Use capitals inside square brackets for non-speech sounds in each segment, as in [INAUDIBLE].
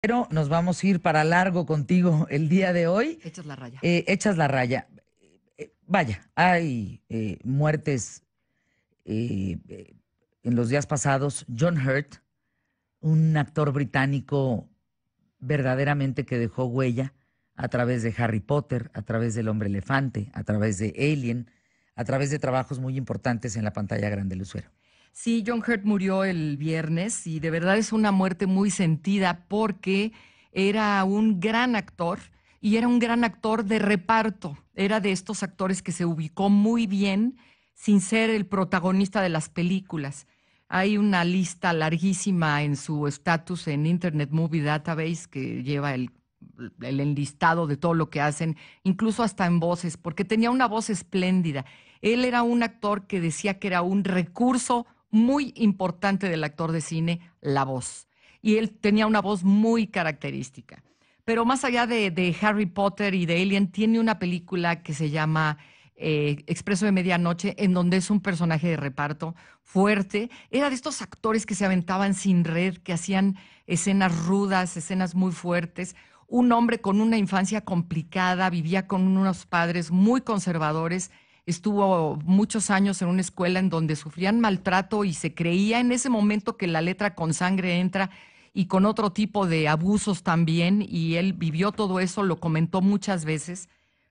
Pero nos vamos a ir para largo contigo el día de hoy. Echas la raya. Eh, echas la raya. Eh, vaya, hay eh, muertes en los días pasados. John Hurt, un actor británico verdaderamente que dejó huella a través de Harry Potter, a través del hombre elefante, a través de Alien, a través de trabajos muy importantes en la pantalla grande Lucero. Sí, John Hurt murió el viernes y de verdad es una muerte muy sentida porque era un gran actor y era un gran actor de reparto. Era de estos actores que se ubicó muy bien sin ser el protagonista de las películas. Hay una lista larguísima en su estatus en Internet Movie Database que lleva el, el, enlistado de todo lo que hacen, incluso hasta en voces, porque tenía una voz espléndida. Él era un actor que decía que era un recurso muy importante del actor de cine, la voz. Y él tenía una voz muy característica. Pero más allá de, Harry Potter y de Alien, tiene una película que se llama eh, Expreso de Medianoche, en donde es un personaje de reparto fuerte. Era de estos actores que se aventaban sin red, que hacían escenas rudas, escenas muy fuertes. Un hombre con una infancia complicada, vivía con unos padres muy conservadores estuvo muchos años en una escuela en donde sufrían maltrato y se creía en ese momento que la letra con sangre entra y con otro tipo de abusos también, y él vivió todo eso, lo comentó muchas veces,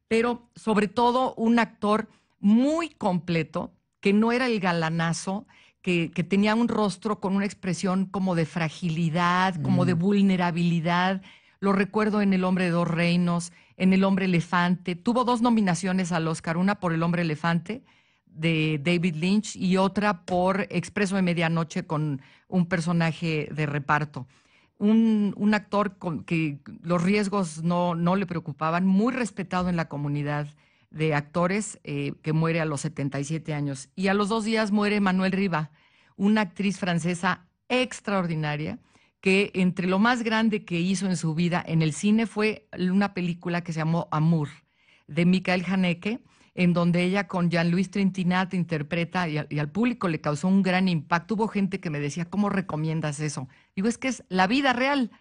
pero sobre todo un actor muy completo, que no era el galanazo, que, tenía un rostro con una expresión como de fragilidad, como de mm. vulnerabilidad. Lo recuerdo en El hombre de dos reinos, en El hombre elefante. Tuvo dos nominaciones al Oscar, una por El hombre elefante de David Lynch y otra por Expreso de Medianoche con un personaje de reparto. Un, actor que los riesgos no, le preocupaban, muy respetado en la comunidad de actores, eh, que muere a los 77 años. Y a los dos días muere Manuel Riva, una actriz francesa extraordinaria, que entre lo más grande que hizo en su vida en el cine fue una película que se llamó Amor de Mikael Haneke, en donde ella con Jean-Louis Trentinat interpreta y al, público le causó un gran impacto. Hubo gente que me decía, ¿cómo recomiendas eso? Digo, es que es la vida real,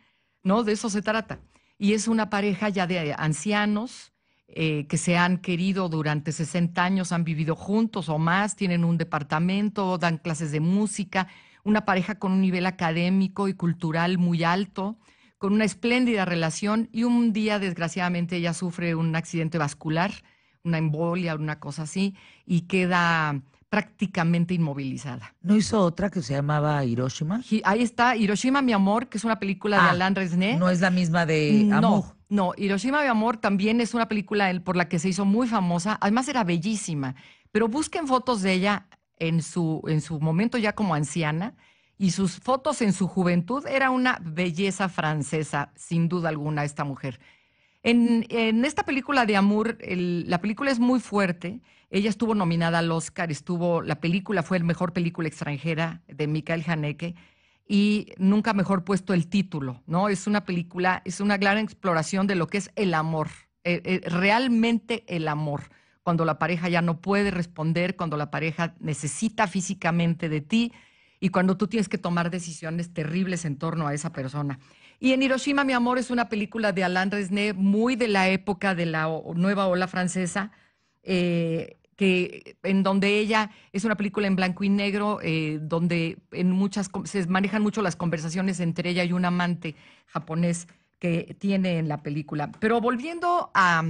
¿no? De eso se trata. Y es una pareja ya de ancianos eh, que se han querido durante 60 años, han vivido juntos o más, tienen un departamento, dan clases de música, una pareja con un nivel académico y cultural muy alto, con una espléndida relación y un día desgraciadamente ella sufre un accidente vascular, una embolia, una cosa así, y queda prácticamente inmovilizada. ¿No hizo otra que se llamaba Hiroshima? ahí está, Hiroshima, mi amor, que es una película de ah, Alain Resnais. No es la misma de Amor. No, no, Hiroshima, mi amor, también es una película por la que se hizo muy famosa. Además, era bellísima. Pero busquen fotos de ella en su, en su momento ya como anciana y sus fotos en su juventud era una belleza francesa, sin duda alguna, esta mujer. En, esta película de amor la película es muy fuerte. Ella estuvo nominada al Oscar, estuvo, la película fue el mejor película extranjera de Michael Haneke y nunca mejor puesto el título, ¿no? Es una película, es una gran exploración de lo que es el amor, eh, eh, realmente el amor cuando la pareja ya no puede responder, cuando la pareja necesita físicamente de ti y cuando tú tienes que tomar decisiones terribles en torno a esa persona. Y en Hiroshima, mi amor, es una película de Alain Resnais muy de la época de la nueva ola francesa, eh, que, en donde ella es una película en blanco y negro, eh, donde en muchas se manejan mucho las conversaciones entre ella y un amante japonés que tiene en la película. Pero volviendo a,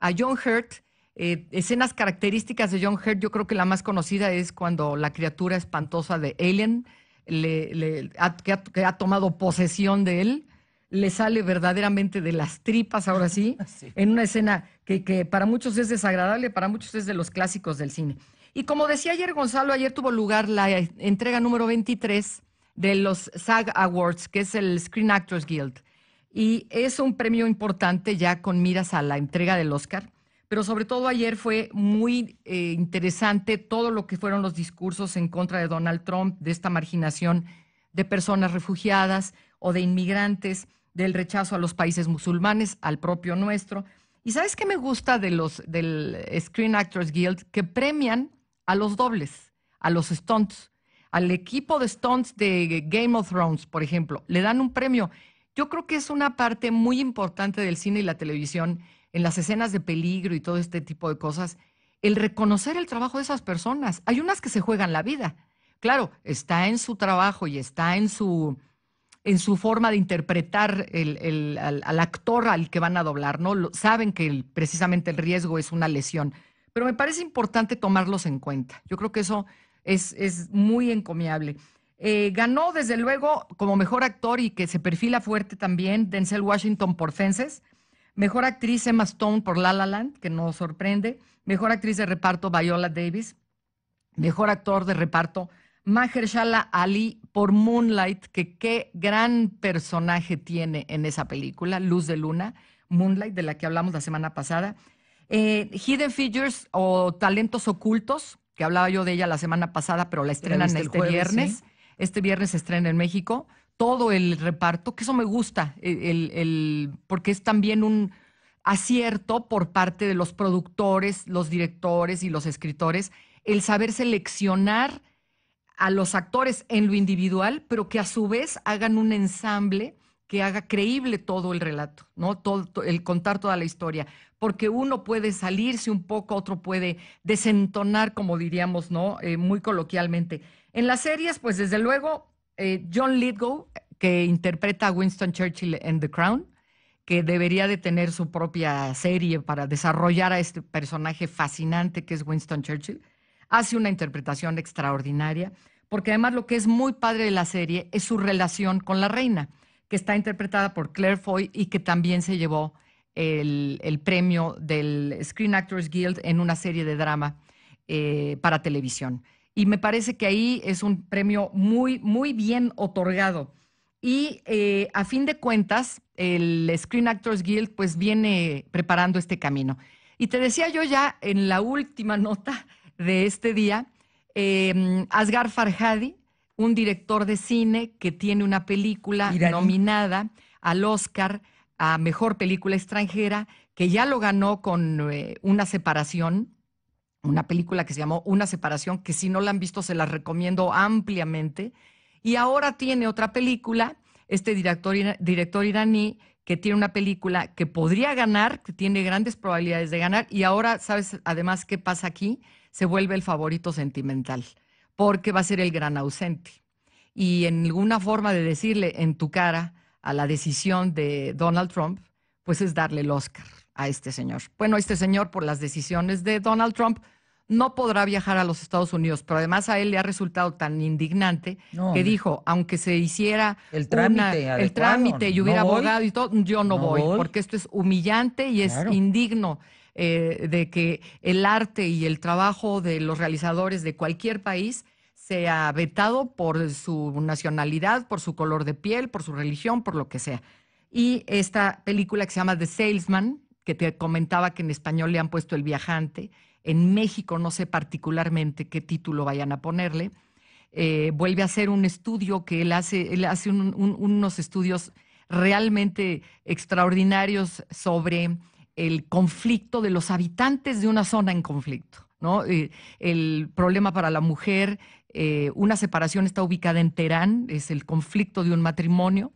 a John Hurt, eh, escenas características de John Hurt, yo creo que la más conocida es cuando la criatura espantosa de Alien, le, que, ha, tomado posesión de él, le sale verdaderamente de las tripas, ahora [LAUGHS] sí, en una escena que, que, para muchos es desagradable, para muchos es de los clásicos del cine. Y como decía ayer Gonzalo, ayer tuvo lugar la eh, entrega número 23 de los SAG Awards, que es el Screen Actors Guild. Y es un premio importante ya con miras a la entrega del Oscar pero sobre todo ayer fue muy eh, interesante todo lo que fueron los discursos en contra de Donald Trump, de esta marginación de personas refugiadas o de inmigrantes, del rechazo a los países musulmanes, al propio nuestro. ¿Y sabes qué me gusta de los del Screen Actors Guild? Que premian a los dobles, a los stunts, al equipo de stunts de Game of Thrones, por ejemplo, le dan un premio. Yo creo que es una parte muy importante del cine y la televisión en las escenas de peligro y todo este tipo de cosas, el reconocer el trabajo de esas personas. Hay unas que se juegan la vida. Claro, está en su trabajo y está en su, en su forma de interpretar al, actor al que van a doblar, ¿no? saben que precisamente el riesgo es una lesión. Pero me parece importante tomarlos en cuenta. Yo creo que eso es, es muy encomiable. Eh, ganó, desde luego, como mejor actor y que se perfila fuerte también Denzel Washington por Fences. Mejor actriz Emma Stone por La La Land, que no sorprende. Mejor actriz de reparto Viola Davis. Mejor actor de reparto Mahershala Ali por Moonlight, que qué gran personaje tiene en esa película, Luz de Luna, Moonlight, de la que hablamos la semana pasada. Eh, Hidden Figures o Talentos Ocultos, que hablaba yo de ella la semana pasada, pero la estrenan este viernes. Este viernes se estrena en México todo el reparto, que eso me gusta, el, porque es también un acierto por parte de los productores, los directores y los escritores, el saber seleccionar a los actores en lo individual, pero que a su vez hagan un ensamble que haga creíble todo el relato, ¿no? Todo, el contar toda la historia, porque uno puede salirse un poco, otro puede desentonar, como diríamos, ¿no? Eh, muy coloquialmente. En las series, pues desde luego, eh, John Lithgow, que interpreta a Winston Churchill en The Crown, que debería de tener su propia serie para desarrollar a este personaje fascinante que es Winston Churchill, hace una interpretación extraordinaria, porque además lo que es muy padre de la serie es su relación con la reina, que está interpretada por Claire Foy y que también se llevó el, premio del Screen Actors Guild en una serie de drama eh, para televisión y me parece que ahí es un premio muy, muy bien otorgado. Y eh, a fin de cuentas, el Screen Actors Guild pues viene preparando este camino. Y te decía yo ya en la última [LAUGHS] nota de este día, eh, em, Asgar Farhadi, un director de cine que tiene una película nominada al Oscar a Mejor Película Extranjera, que ya lo ganó con eh, una separación una película que se llamó Una separación, que si no la han visto se la recomiendo ampliamente. Y ahora tiene otra película, este director, director iraní, que tiene una película que podría ganar, que tiene grandes probabilidades de ganar. Y ahora, ¿sabes además qué pasa aquí? Se vuelve el favorito sentimental, porque va a ser el gran ausente. Y en alguna forma de decirle en tu cara a la decisión de Donald Trump, pues es darle el Oscar a este señor. Bueno, este señor, por las decisiones de Donald Trump, no podrá viajar a los Estados Unidos, pero además a él le ha resultado tan indignante que dijo, aunque se hiciera el trámite, y hubiera abogado y todo, yo no, voy, porque esto es humillante y es indigno eh, de que el arte y el trabajo de los realizadores de cualquier país sea vetado por su nacionalidad, por su color de piel, por su religión, por lo que sea. Y esta película que se llama The Salesman, que te comentaba que en español le han puesto el viajante. En México no sé particularmente qué título vayan a ponerle. Eh, vuelve a hacer un estudio que él hace, él hace unos estudios realmente extraordinarios sobre el conflicto de los habitantes de una zona en conflicto, ¿no? Eh, el problema para la mujer, eh, una separación está ubicada en Teherán, es el conflicto de un matrimonio,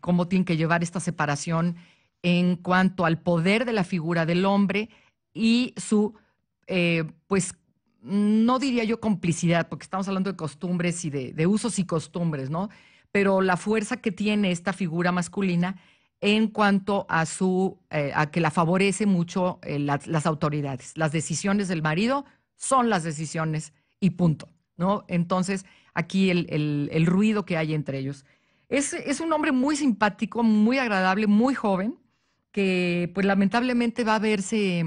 cómo tienen que llevar esta separación en cuanto al poder de la figura del hombre y su, eh, pues, no diría yo complicidad, porque estamos hablando de costumbres y de, usos y costumbres, ¿no? Pero la fuerza que tiene esta figura masculina en cuanto a su eh, a que la favorece mucho eh, las autoridades. Las decisiones del marido son las decisiones y punto, ¿no? Entonces, aquí el, ruido que hay entre ellos. es, un hombre muy simpático, muy agradable, muy joven, que pues lamentablemente va a verse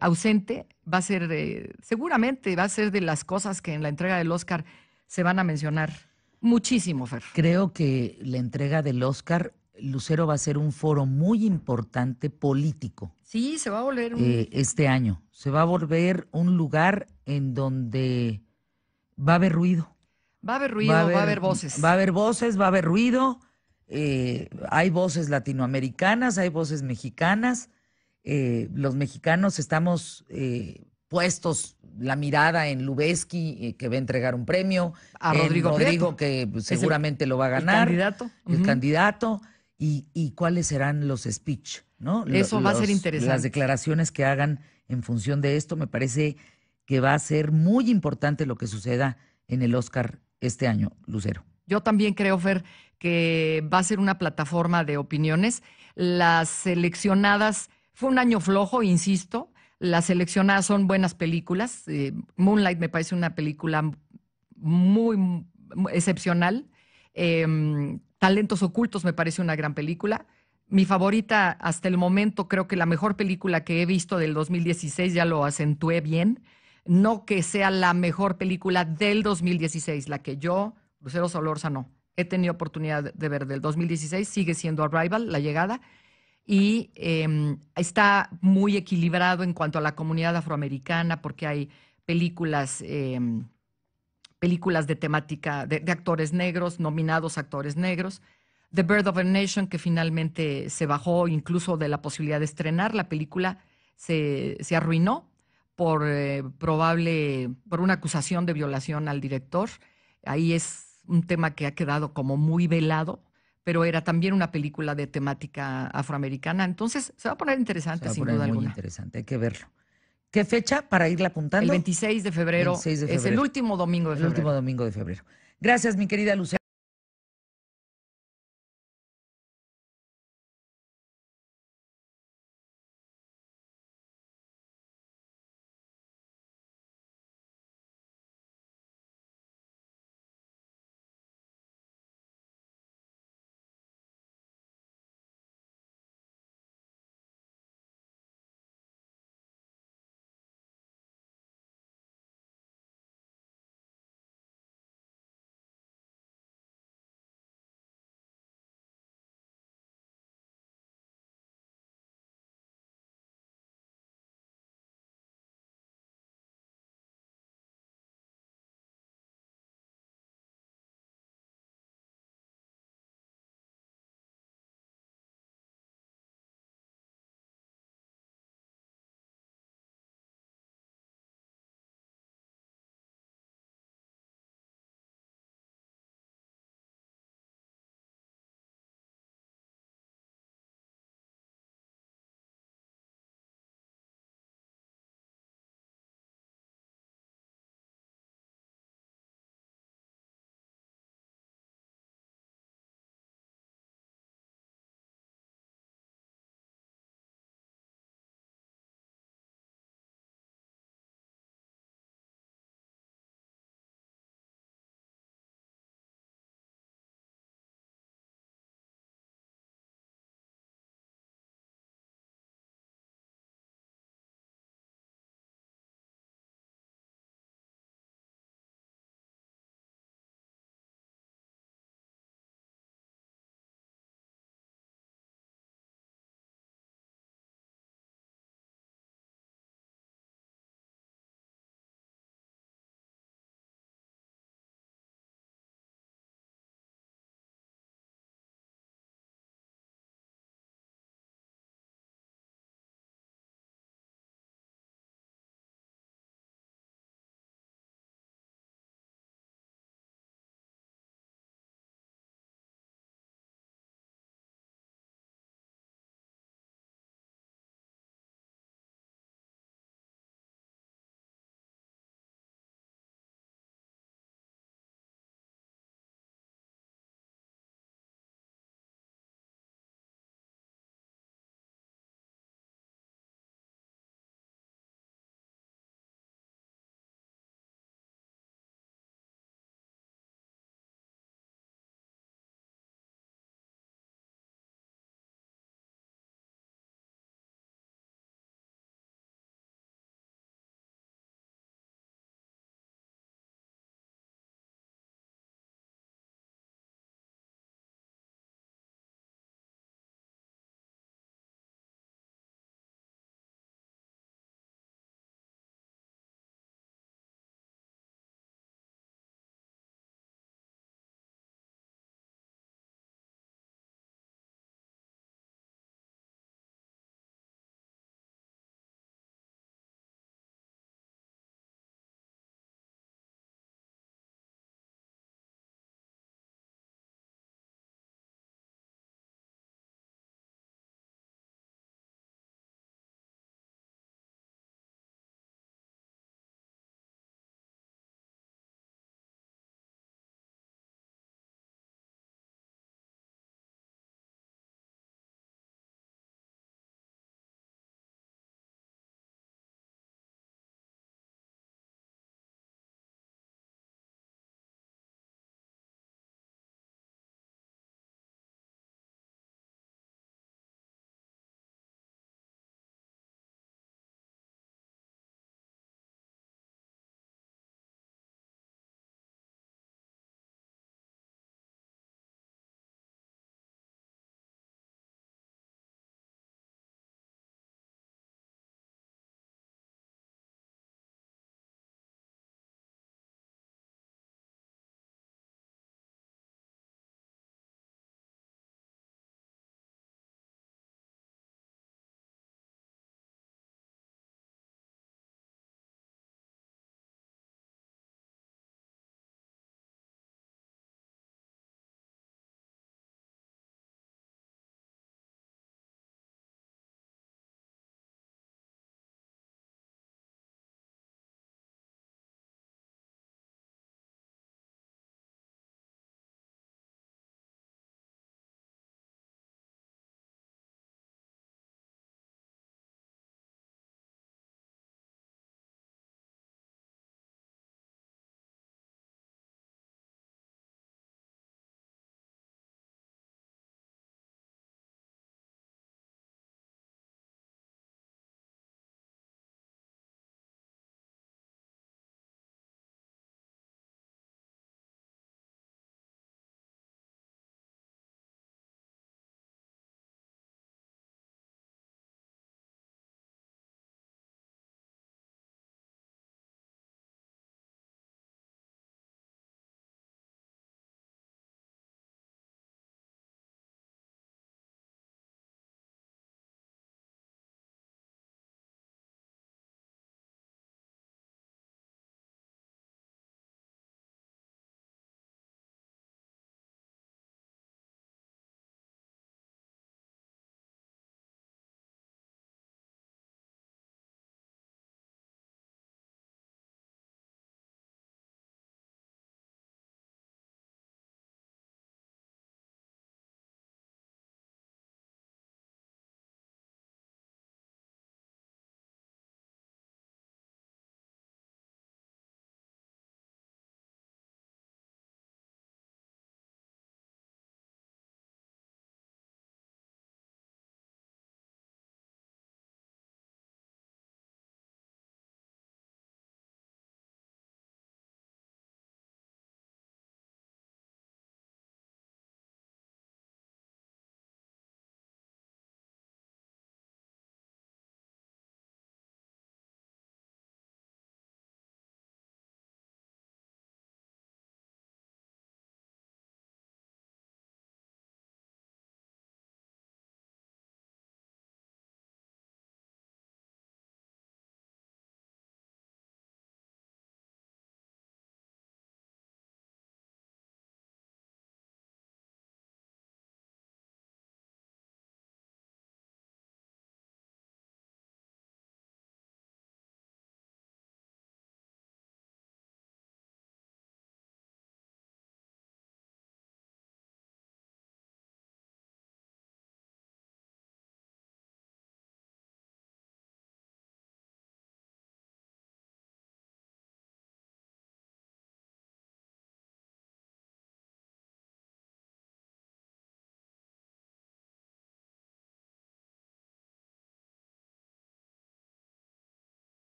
ausente, va a ser, seguramente va a ser de las cosas que en la entrega del Oscar se van a mencionar muchísimo, Fer. Creo que la entrega del Oscar, Lucero, va a ser un foro muy importante político. Sí, se va a volver un... este año, se va a volver un lugar en donde va a haber ruido. Va a haber ruido, va a haber voces. Va a haber voces, va a haber ruido eh, hay voces latinoamericanas, hay voces mexicanas, eh, los mexicanos estamos eh, puestos la mirada en Lubeski, eh, que va a entregar un premio, a Rodrigo, Rodrigo que seguramente lo va a ganar, el candidato, candidato y, cuáles serán los speech, ¿no? Eso va a ser interesante. Las declaraciones que hagan en función de esto, me parece que va a ser muy importante lo que suceda en el Oscar este año, Lucero. Yo también creo, Fer, que va a ser una plataforma de opiniones. Las seleccionadas, fue un año flojo, insisto, las seleccionadas son buenas películas. Eh, Moonlight me parece una película muy, excepcional. Em, Talentos Ocultos me parece una gran película. Mi favorita hasta el momento, creo que la mejor película que he visto del 2016, ya lo acentué bien. No que sea la mejor película del 2016, la que yo Lucero Solórzano. He tenido oportunidad de ver del 2016, sigue siendo Arrival, la llegada, y em, está muy equilibrado en cuanto a la comunidad afroamericana, porque hay películas, em, películas de temática de, actores negros, nominados actores negros. The Bird of a Nation, que finalmente se bajó incluso de la posibilidad de estrenar, la película se, se arruinó por eh, probable, por una acusación de violación al director. Ahí es un tema que ha quedado como muy velado, pero era también una película de temática afroamericana. Entonces, se va a poner interesante, sin duda muy interesante, hay que verlo. ¿Qué fecha para irla apuntando? El 26 de febrero. Es el último domingo de febrero. El último domingo de febrero. Gracias, mi querida Lucía.